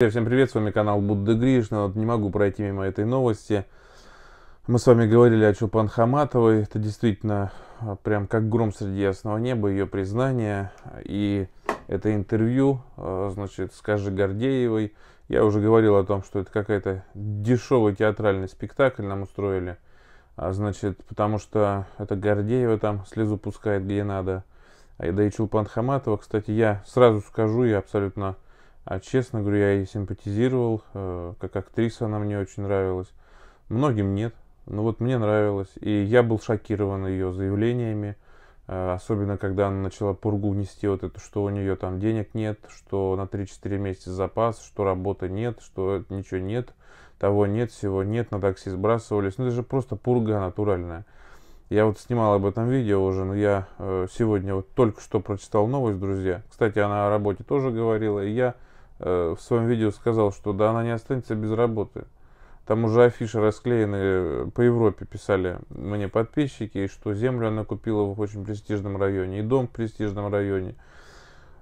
Всем привет, с вами канал Будда Гришна. Вот не могу пройти мимо этой новости. Мы с вами говорили о Чулпан Хаматовой. Это действительно а, прям как гром среди ясного неба, ее признание. И это интервью, а, значит, с Кажи Гордеевой. Я уже говорил о том, что это какая-то дешевый театральный спектакль нам устроили. А, значит, потому что это Гордеева там слезу пускает где надо. А Да и Чулпан Хаматова, кстати, я сразу скажу, я абсолютно а честно говоря, я ей симпатизировал. Э, как актриса она мне очень нравилась. Многим нет, но вот мне нравилось. И я был шокирован ее заявлениями. Э, особенно, когда она начала пургу нести вот это, что у нее там денег нет, что на 3-4 месяца запас, что работы нет, что ничего нет, того нет, всего нет, на такси сбрасывались. Ну, это же просто пурга натуральная. Я вот снимал об этом видео уже, но я э, сегодня вот только что прочитал новость, друзья. Кстати, она о работе тоже говорила, и я Э, в своем видео сказал, что да она не останется без работы. Там уже афиши расклеены э, по Европе, писали мне подписчики, что землю она купила в очень престижном районе, и дом в престижном районе.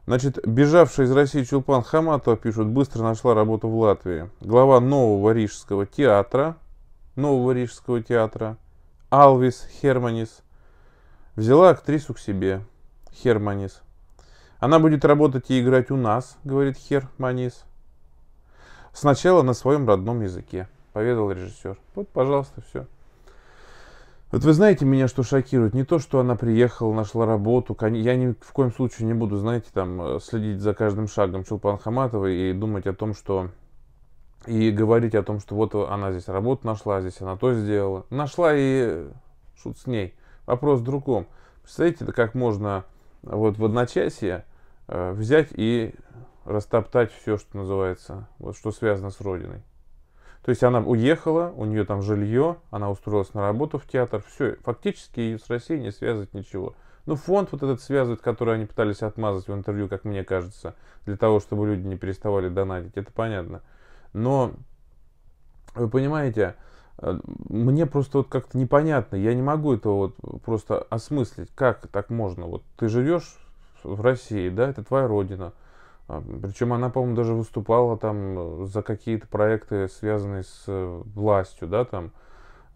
Значит, бежавшая из России Чулпан Хаматова, пишут, быстро нашла работу в Латвии. Глава Нового Рижского театра, Нового Рижского театра, Алвис Херманис, взяла актрису к себе, Херманис. Она будет работать и играть у нас, говорит Хер Манис. Сначала на своем родном языке, поведал режиссер. Вот, пожалуйста, все. Вот вы знаете, меня что шокирует? Не то, что она приехала, нашла работу. Я ни в коем случае не буду, знаете, там, э, следить за каждым шагом Чулпан Хаматовой и думать о том, что... И говорить о том, что вот она здесь работу нашла, здесь она то сделала. Нашла и шут с ней. Вопрос в другом. Представляете, как можно вот в одночасье э, взять и растоптать все, что называется, вот что связано с родиной. То есть она уехала, у нее там жилье, она устроилась на работу в театр, все, фактически ее с Россией не связывает ничего. Ну, фонд вот этот связывает, который они пытались отмазать в интервью, как мне кажется, для того, чтобы люди не переставали донатить, это понятно. Но, вы понимаете, э, Э, мне просто вот как-то непонятно, я не могу это вот просто осмыслить, как так можно. Вот ты живешь в России, да, это твоя родина. А, Причем она, по-моему, даже выступала там э, за какие-то проекты, связанные с э, властью, да, там.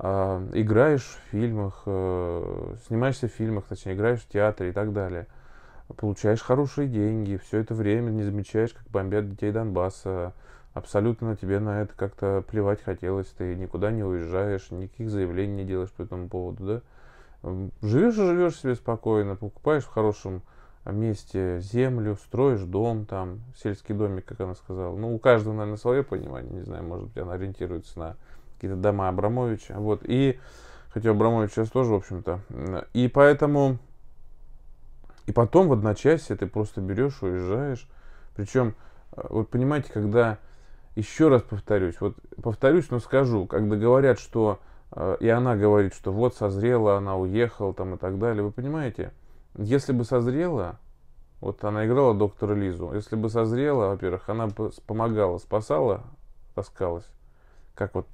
А, играешь в фильмах, снимаешься в фильмах, точнее, играешь в театре и так далее. Получаешь хорошие деньги, все это время не замечаешь, как бомбят детей Донбасса, абсолютно тебе на это как-то плевать хотелось, ты никуда не уезжаешь, никаких заявлений не делаешь по этому поводу, да? Живешь и живешь себе спокойно, покупаешь в хорошем месте землю, строишь дом там, сельский домик, как она сказала. Ну, у каждого, наверное, свое понимание, не знаю, может быть, она ориентируется на какие-то дома Абрамовича, вот, и, хотя Абрамович сейчас тоже, в общем-то, и поэтому, и потом в одночасье ты просто берешь, уезжаешь, причем, э, вот понимаете, когда еще раз повторюсь, вот повторюсь, но скажу, когда говорят, что э, и она говорит, что вот созрела, она уехала там и так далее, вы понимаете, если бы созрела, вот она играла доктора Лизу, если бы созрела, во-первых, она бы помогала, спасала, таскалась, как вот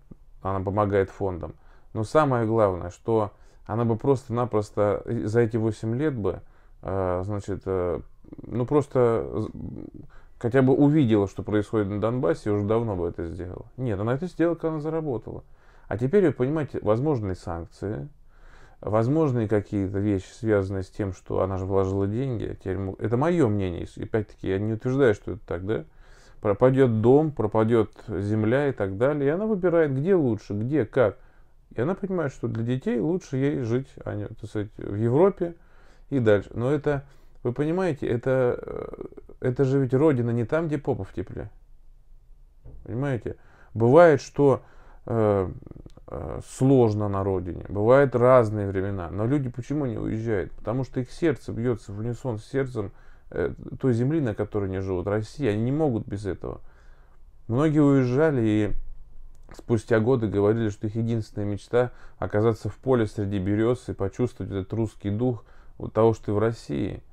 она помогает фондам. Но самое главное, что она бы просто-напросто за эти 8 лет бы, э, значит, э, ну просто хотя бы увидела, что происходит на Донбассе, уже давно бы это сделала. Нет, она это сделала, когда она заработала. А теперь вы понимаете, возможные санкции, возможные какие-то вещи, связанные с тем, что она же вложила деньги. А теперь, это мое мнение, и опять-таки я не утверждаю, что это так, да? Пропадет дом, пропадет земля и так далее. И она выбирает, где лучше, где, как. И она понимает, что для детей лучше ей жить, а не, сказать, в Европе и дальше. Но это, вы понимаете, это э, это же ведь родина не там, где попа в тепле. Понимаете? Бывает, что э, э, сложно на родине, бывают разные времена, но люди почему не уезжают? Потому что их сердце бьется в унисон с сердцем э, той земли, на которой они живут, России, они не могут без этого. Многие уезжали и спустя годы говорили, что их единственная мечта оказаться в поле среди берез и почувствовать этот русский дух того, что ты в России –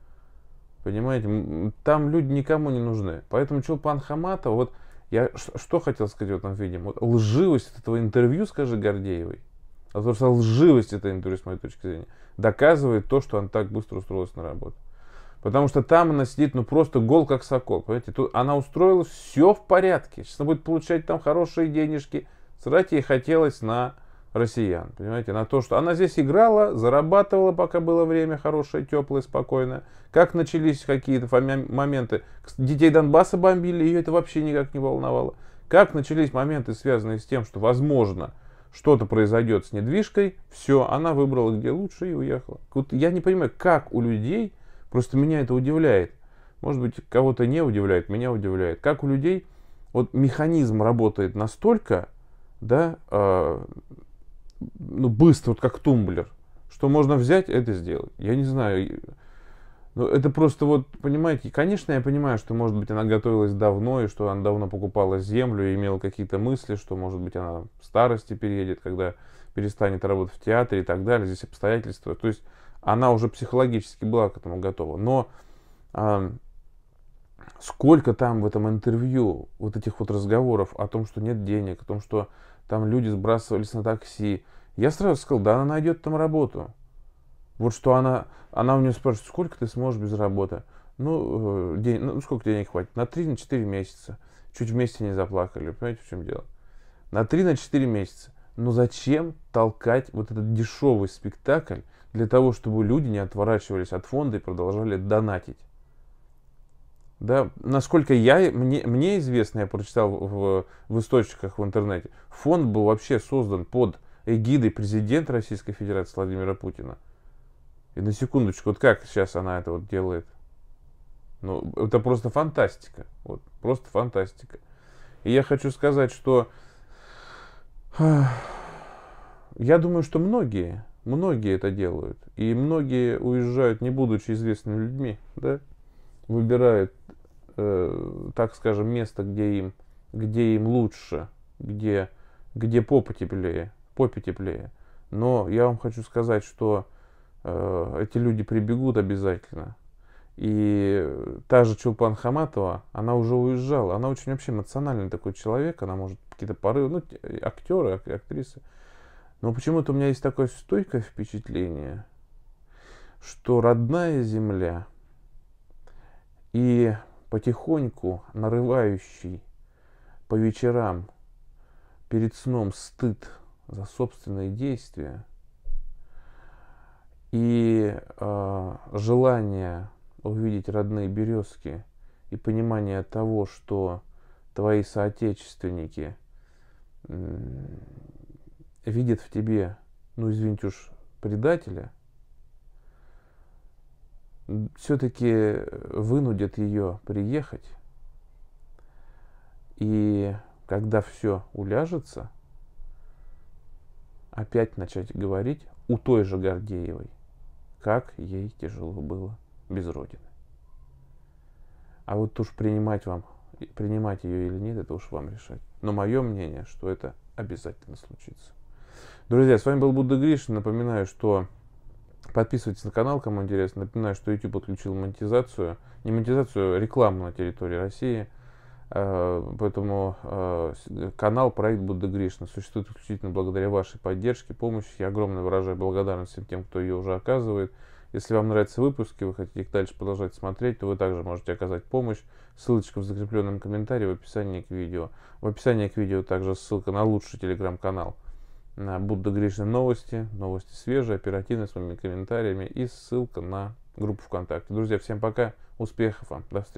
Понимаете, там люди никому не нужны. Поэтому Чулпан Хаматова, вот я что хотел сказать в этом виде? Вот лживость этого интервью, скажи Гордеевой, а то что лживость этого интервью, с моей точки зрения, доказывает то, что он так быстро устроился на работу. Потому что там она сидит, ну, просто гол как сокол, понимаете? Тут она устроилась, все в порядке. Сейчас она будет получать там хорошие денежки. Срать ей хотелось на россиян, понимаете, на то, что она здесь играла, зарабатывала, пока было время хорошее, теплое, спокойное. Как начались какие-то моменты, детей Донбасса бомбили, ее это вообще никак не волновало. Как начались моменты, связанные с тем, что, возможно, что-то произойдет с недвижкой, все, она выбрала где лучше и уехала. Вот я не понимаю, как у людей, просто меня это удивляет, может быть, кого-то не удивляет, меня удивляет, как у людей вот механизм работает настолько, да, э, ну, быстро, вот как тумблер. Что можно взять, это сделать. Я не знаю. Ну, это просто вот, понимаете, конечно, я понимаю, что, может быть, она готовилась давно, и что она давно покупала землю, и имела какие-то мысли, что, может быть, она в старости переедет, когда перестанет работать в театре и так далее, здесь обстоятельства. То есть она уже психологически была к этому готова. Но а, сколько там в этом интервью вот этих вот разговоров о том, что нет денег, о том, что там люди сбрасывались на такси. Я сразу сказал, да она найдет там работу. Вот что она, она у нее спрашивает, сколько ты сможешь без работы? Ну, э, день, ну сколько денег хватит? На 3-4 на месяца. Чуть вместе не заплакали, понимаете, в чем дело? На 3-4 на месяца. Но зачем толкать вот этот дешевый спектакль для того, чтобы люди не отворачивались от фонда и продолжали донатить? Да, насколько я, мне, мне известно, я прочитал в, в источниках в интернете, фонд был вообще создан под эгидой президента Российской Федерации Владимира Путина. И на секундочку, вот как сейчас она это вот делает? Ну, это просто фантастика. Вот, просто фантастика. И я хочу сказать, что я думаю, что многие, многие это делают. И многие уезжают, не будучи известными людьми, да? выбирают, э, так скажем, место, где им, где им лучше, где, где попа теплее, попе теплее. Но я вам хочу сказать, что э, эти люди прибегут обязательно. И та же Чулпан Хаматова, она уже уезжала. Она очень вообще эмоциональный такой человек, она может какие-то порывы, ну, актеры, актрисы. Но почему-то у меня есть такое стойкое впечатление, что родная земля – и потихоньку нарывающий по вечерам перед сном стыд за собственные действия и э, желание увидеть родные березки и понимание того, что твои соотечественники э, видят в тебе, ну извините уж, предателя – все-таки э, вынудит ее приехать. И когда все уляжется, опять начать говорить у той же Гордеевой, как ей тяжело было без родины. А вот уж принимать вам, принимать ее или нет, это уж вам решать. Но мое мнение, что это обязательно случится. Друзья, с вами был Будда Гриш Напоминаю, что Подписывайтесь на канал, кому интересно. Напоминаю, что YouTube отключил монетизацию. Не монетизацию, а рекламу на территории России. Э, поэтому э, э, канал проект Будда Гришна существует исключительно благодаря вашей поддержке, помощи. Я огромно выражаю благодарность всем тем, кто ее уже оказывает. Если вам нравятся выпуски, вы хотите их дальше продолжать смотреть, то вы также можете оказать помощь. Ссылочка в закрепленном комментарии в описании к видео. В описании к видео также ссылка на лучший телеграм-канал. Будда Гришны новости, новости свежие, оперативные, с моими комментариями и ссылка на группу ВКонтакте. Друзья, всем пока, успехов вам, до встречи.